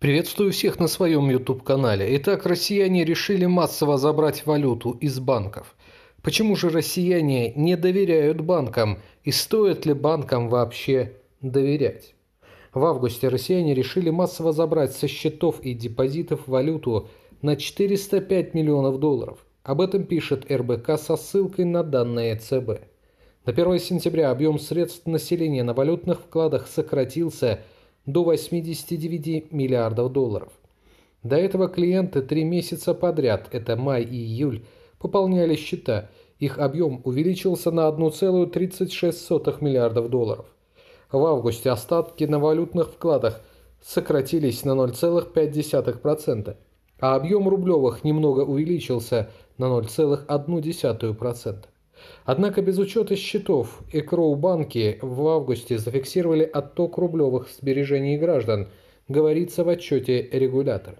Приветствую всех на своем YouTube-канале. Итак, россияне решили массово забрать валюту из банков. Почему же россияне не доверяют банкам и стоит ли банкам вообще доверять? В августе россияне решили массово забрать со счетов и депозитов валюту на 405 миллионов долларов. Об этом пишет РБК со ссылкой на данные ЦБ. На 1 сентября объем средств населения на валютных вкладах сократился – до 89 миллиардов долларов. До этого клиенты три месяца подряд, это май и июль, пополняли счета, их объем увеличился на 1,36 миллиардов долларов. В августе остатки на валютных вкладах сократились на 0,5%, а объем рублевых немного увеличился на 0,1%. Однако без учета счетов и Кроу-банки в августе зафиксировали отток рублевых сбережений граждан, говорится в отчете регулятора.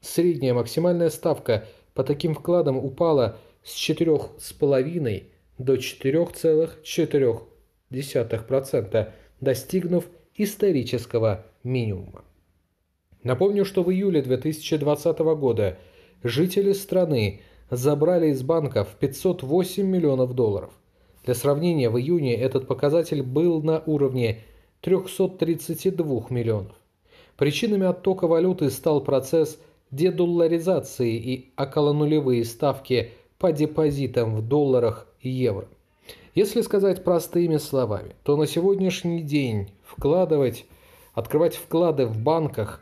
Средняя максимальная ставка по таким вкладам упала с 4,5 до 4,4%, достигнув исторического минимума. Напомню, что в июле 2020 года жители страны – забрали из банков 508 миллионов долларов. Для сравнения, в июне этот показатель был на уровне 332 миллионов. Причинами оттока валюты стал процесс дедолларизации и околонулевые ставки по депозитам в долларах и евро. Если сказать простыми словами, то на сегодняшний день вкладывать, открывать вклады в банках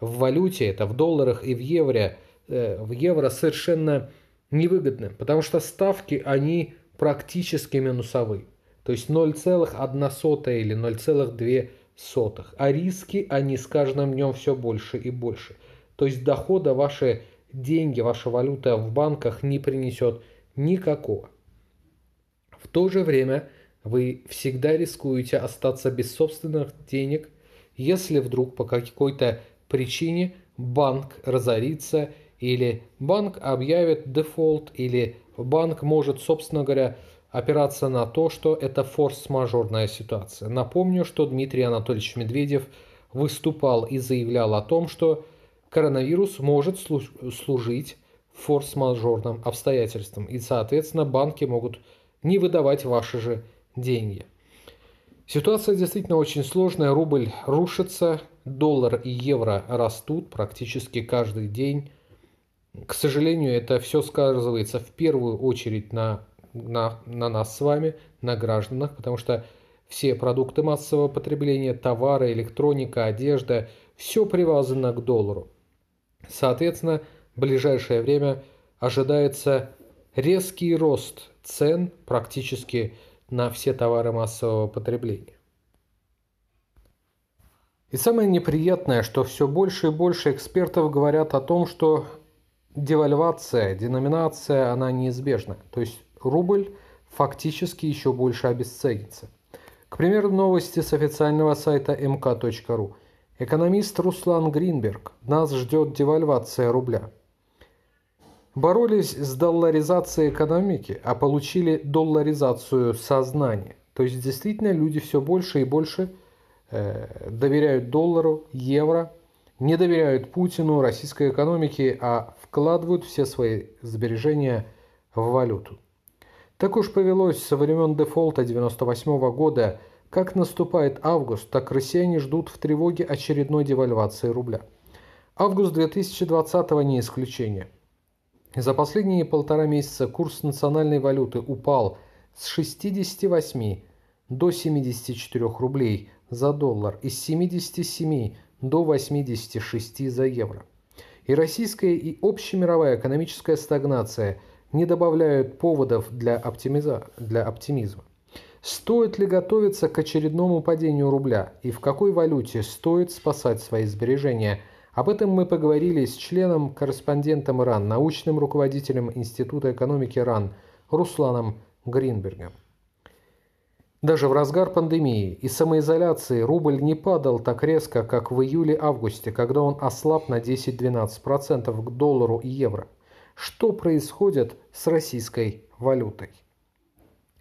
в валюте, это в долларах и в евро, э, в евро совершенно невыгодны, потому что ставки, они практически минусовые. То есть 0,1 или 0,2. А риски, они с каждым днем все больше и больше. То есть дохода ваши деньги, ваша валюта в банках не принесет никакого. В то же время вы всегда рискуете остаться без собственных денег, если вдруг по какой-то причине банк разорится или банк объявит дефолт, или банк может, собственно говоря, опираться на то, что это форс-мажорная ситуация. Напомню, что Дмитрий Анатольевич Медведев выступал и заявлял о том, что коронавирус может служить форс-мажорным обстоятельствам, и, соответственно, банки могут не выдавать ваши же деньги. Ситуация действительно очень сложная, рубль рушится, доллар и евро растут практически каждый день, к сожалению, это все сказывается в первую очередь на, на, на нас с вами, на гражданах, потому что все продукты массового потребления, товары, электроника, одежда, все привязано к доллару. Соответственно, в ближайшее время ожидается резкий рост цен практически на все товары массового потребления. И самое неприятное, что все больше и больше экспертов говорят о том, что девальвация, деноминация, она неизбежна. То есть рубль фактически еще больше обесценится. К примеру, новости с официального сайта mk.ru. Экономист Руслан Гринберг. Нас ждет девальвация рубля. Боролись с долларизацией экономики, а получили долларизацию сознания. То есть действительно люди все больше и больше э, доверяют доллару, евро – не доверяют Путину, российской экономике, а вкладывают все свои сбережения в валюту. Так уж повелось со времен дефолта 1998 года. Как наступает август, так россияне ждут в тревоге очередной девальвации рубля. Август 2020 не исключение. За последние полтора месяца курс национальной валюты упал с 68 до 74 рублей за доллар и с 77 до 86 за евро. И российская, и общемировая экономическая стагнация не добавляют поводов для, оптимиза... для оптимизма. Стоит ли готовиться к очередному падению рубля и в какой валюте стоит спасать свои сбережения? Об этом мы поговорили с членом-корреспондентом РАН, научным руководителем Института экономики РАН Русланом Гринбергом. Даже в разгар пандемии и самоизоляции рубль не падал так резко, как в июле-августе, когда он ослаб на 10-12% к доллару и евро. Что происходит с российской валютой?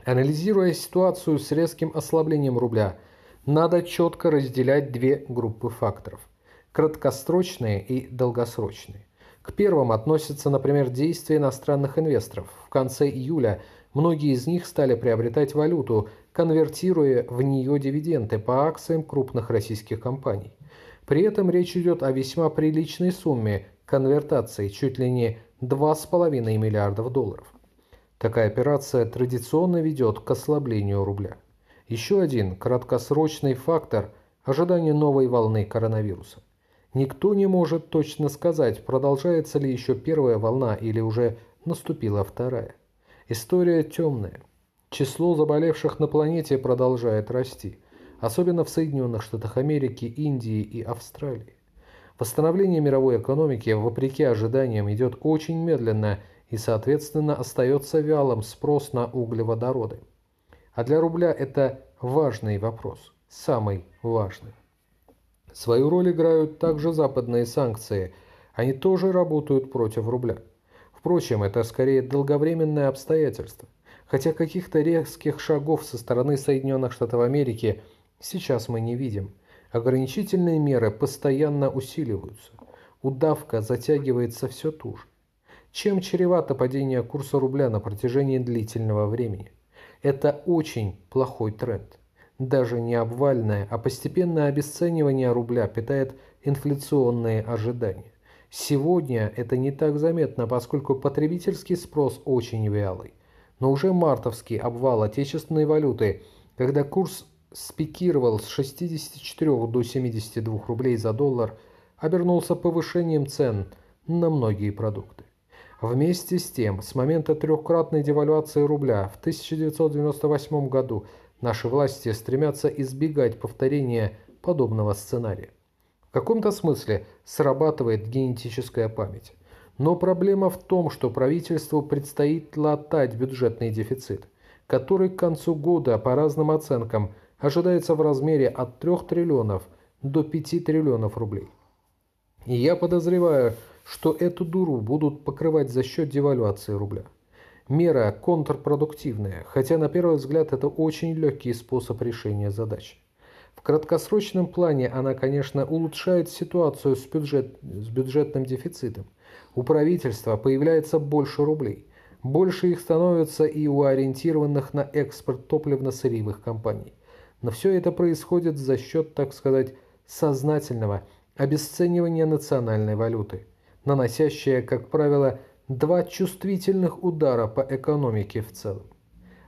Анализируя ситуацию с резким ослаблением рубля, надо четко разделять две группы факторов – краткосрочные и долгосрочные. К первым относятся, например, действия иностранных инвесторов. В конце июля многие из них стали приобретать валюту – конвертируя в нее дивиденды по акциям крупных российских компаний. При этом речь идет о весьма приличной сумме конвертации чуть ли не 2,5 миллиардов долларов. Такая операция традиционно ведет к ослаблению рубля. Еще один краткосрочный фактор – ожидание новой волны коронавируса. Никто не может точно сказать, продолжается ли еще первая волна или уже наступила вторая. История темная – Число заболевших на планете продолжает расти, особенно в Соединенных Штатах Америки, Индии и Австралии. Восстановление мировой экономики, вопреки ожиданиям, идет очень медленно и, соответственно, остается вялым спрос на углеводороды. А для рубля это важный вопрос, самый важный. Свою роль играют также западные санкции, они тоже работают против рубля. Впрочем, это скорее долговременное обстоятельство хотя каких-то резких шагов со стороны Соединенных Штатов Америки сейчас мы не видим. Ограничительные меры постоянно усиливаются. Удавка затягивается все туже. Чем чревато падение курса рубля на протяжении длительного времени? Это очень плохой тренд. Даже не обвальное, а постепенное обесценивание рубля питает инфляционные ожидания. Сегодня это не так заметно, поскольку потребительский спрос очень вялый но уже мартовский обвал отечественной валюты, когда курс спикировал с 64 до 72 рублей за доллар, обернулся повышением цен на многие продукты. Вместе с тем, с момента трехкратной девальвации рубля в 1998 году наши власти стремятся избегать повторения подобного сценария. В каком-то смысле срабатывает генетическая память. Но проблема в том, что правительству предстоит латать бюджетный дефицит, который к концу года, по разным оценкам, ожидается в размере от 3 триллионов до 5 триллионов рублей. И я подозреваю, что эту дуру будут покрывать за счет девальвации рубля. Мера контрпродуктивная, хотя на первый взгляд это очень легкий способ решения задачи. В краткосрочном плане она, конечно, улучшает ситуацию с, бюджет, с бюджетным дефицитом – у правительства появляется больше рублей. Больше их становится и у ориентированных на экспорт топливно-сырьевых компаний. Но все это происходит за счет, так сказать, сознательного обесценивания национальной валюты, наносящее, как правило, два чувствительных удара по экономике в целом.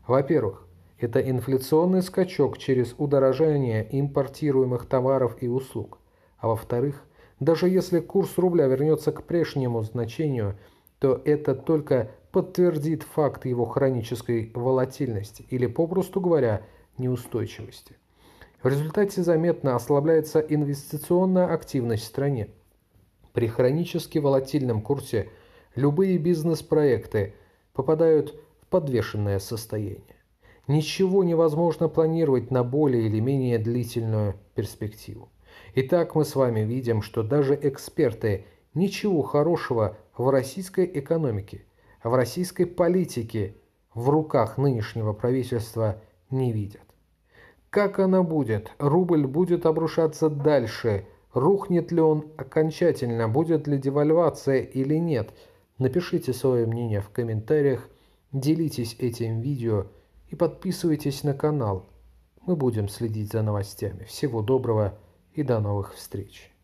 Во-первых, это инфляционный скачок через удорожание импортируемых товаров и услуг, а во-вторых – даже если курс рубля вернется к прежнему значению, то это только подтвердит факт его хронической волатильности или, попросту говоря, неустойчивости. В результате заметно ослабляется инвестиционная активность в стране. При хронически волатильном курсе любые бизнес-проекты попадают в подвешенное состояние. Ничего невозможно планировать на более или менее длительную перспективу. Итак, мы с вами видим, что даже эксперты ничего хорошего в российской экономике, в российской политике в руках нынешнего правительства не видят. Как она будет? Рубль будет обрушаться дальше. Рухнет ли он окончательно? Будет ли девальвация или нет? Напишите свое мнение в комментариях, делитесь этим видео и подписывайтесь на канал. Мы будем следить за новостями. Всего доброго! и до новых встреч!